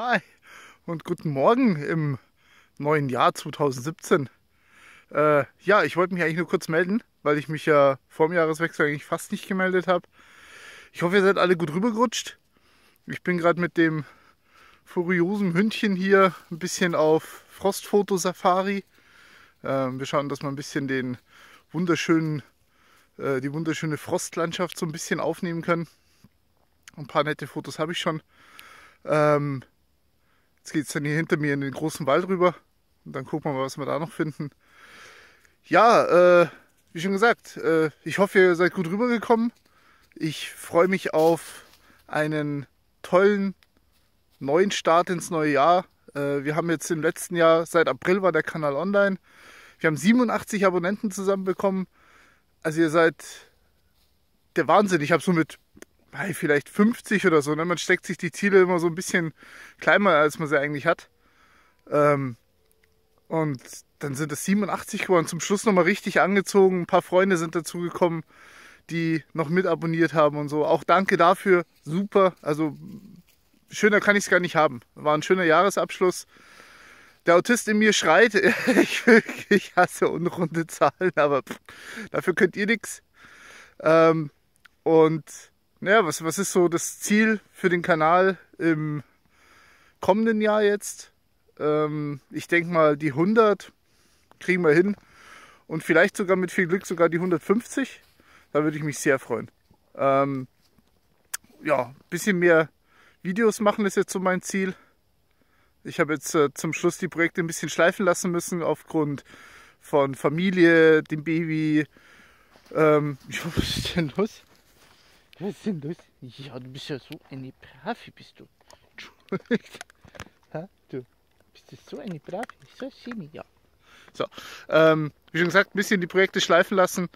Hi und guten Morgen im neuen Jahr 2017. Äh, ja, ich wollte mich eigentlich nur kurz melden, weil ich mich ja vor dem Jahreswechsel eigentlich fast nicht gemeldet habe. Ich hoffe, ihr seid alle gut rübergerutscht. Ich bin gerade mit dem furiosen Hündchen hier ein bisschen auf Frostfotosafari. Äh, wir schauen, dass wir ein bisschen den wunderschönen, äh, die wunderschöne Frostlandschaft so ein bisschen aufnehmen können. Ein paar nette Fotos habe ich schon. Ähm, Jetzt geht es dann hier hinter mir in den großen Wald rüber und dann gucken wir mal, was wir da noch finden. Ja, äh, wie schon gesagt, äh, ich hoffe, ihr seid gut rübergekommen. Ich freue mich auf einen tollen neuen Start ins neue Jahr. Äh, wir haben jetzt im letzten Jahr, seit April war der Kanal online. Wir haben 87 Abonnenten zusammenbekommen. Also ihr seid der Wahnsinn. Ich habe so mit vielleicht 50 oder so. Ne? Man steckt sich die Ziele immer so ein bisschen kleiner, als man sie eigentlich hat. Ähm, und dann sind es 87 geworden. Zum Schluss nochmal richtig angezogen. Ein paar Freunde sind dazugekommen, die noch mit abonniert haben und so. Auch danke dafür. Super. Also schöner kann ich es gar nicht haben. War ein schöner Jahresabschluss. Der Autist in mir schreit, ich, ich hasse unrunde Zahlen, aber pff, dafür könnt ihr nichts. Ähm, und naja, was, was ist so das Ziel für den Kanal im kommenden Jahr jetzt? Ähm, ich denke mal, die 100 kriegen wir hin und vielleicht sogar mit viel Glück sogar die 150. Da würde ich mich sehr freuen. Ähm, ja, ein bisschen mehr Videos machen ist jetzt so mein Ziel. Ich habe jetzt äh, zum Schluss die Projekte ein bisschen schleifen lassen müssen aufgrund von Familie, dem Baby. Ähm, was ist denn los? Was ist denn los? Ja, du bist ja so eine Brave, bist du. ha, du bist du so eine Brave, so schön, ja. So, ähm, wie schon gesagt, ein bisschen die Projekte schleifen lassen.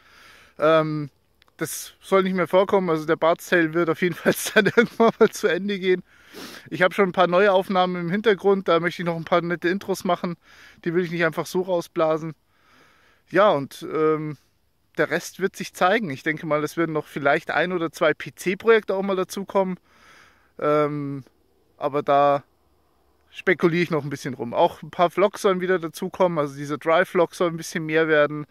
Ähm, das soll nicht mehr vorkommen. Also der Bartstail wird auf jeden Fall dann irgendwann mal zu Ende gehen. Ich habe schon ein paar neue Aufnahmen im Hintergrund. Da möchte ich noch ein paar nette Intros machen. Die will ich nicht einfach so rausblasen. Ja, und ähm, der Rest wird sich zeigen. Ich denke mal, es werden noch vielleicht ein oder zwei PC-Projekte auch mal dazukommen. Ähm, aber da spekuliere ich noch ein bisschen rum. Auch ein paar Vlogs sollen wieder dazukommen. Also dieser drive vlog soll ein bisschen mehr werden.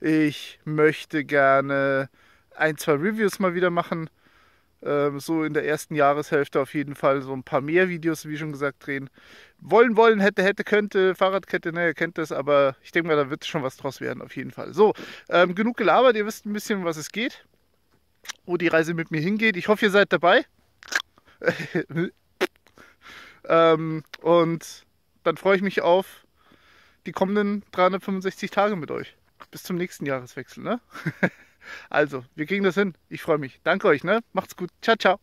Ich möchte gerne ein, zwei Reviews mal wieder machen. Ähm, so in der ersten Jahreshälfte auf jeden Fall so ein paar mehr Videos, wie schon gesagt, drehen. Wollen, wollen, hätte, hätte, könnte, Fahrradkette, ne, kennt das, aber ich denke mal, da wird schon was draus werden, auf jeden Fall. So, ähm, genug gelabert, ihr wisst ein bisschen, was es geht, wo die Reise mit mir hingeht. Ich hoffe, ihr seid dabei. ähm, und dann freue ich mich auf die kommenden 365 Tage mit euch. Bis zum nächsten Jahreswechsel, ne? Also, wir kriegen das hin. Ich freue mich. Danke euch, ne? Macht's gut. Ciao, ciao.